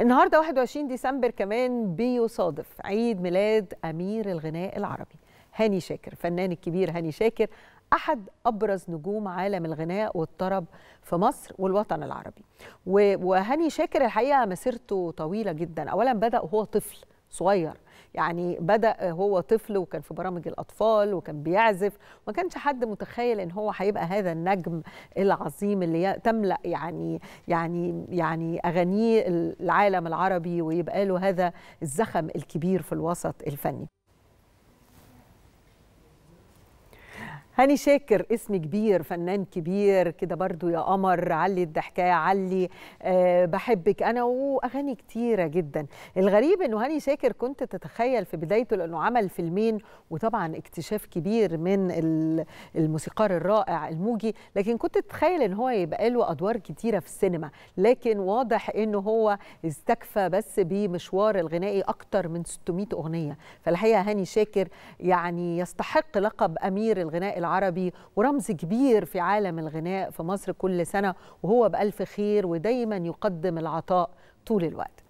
النهارده 21 ديسمبر كمان بيصادف عيد ميلاد امير الغناء العربي هاني شاكر فنان الكبير هاني شاكر احد ابرز نجوم عالم الغناء والطرب في مصر والوطن العربي وهاني شاكر الحقيقه مسيرته طويله جدا اولا بدا وهو طفل صغير يعني بدا هو طفل وكان في برامج الاطفال وكان بيعزف ما كانش حد متخيل ان هو هيبقى هذا النجم العظيم اللي تملا يعني يعني يعني اغانيه العالم العربي ويبقى له هذا الزخم الكبير في الوسط الفني هاني شاكر اسم كبير فنان كبير كده برضو يا قمر علي الضحكايه علي أه بحبك انا واغاني كتيره جدا الغريب انه هاني شاكر كنت تتخيل في بدايته لانه عمل فيلمين وطبعا اكتشاف كبير من الموسيقار الرائع الموجي لكن كنت تتخيل ان هو يبقى له ادوار كتيره في السينما لكن واضح انه هو استكفى بس بمشوار الغنائي اكتر من 600 اغنيه فالحقيقه هاني شاكر يعني يستحق لقب امير الغناء العربي ورمز كبير في عالم الغناء في مصر كل سنة وهو بألف خير ودايما يقدم العطاء طول الوقت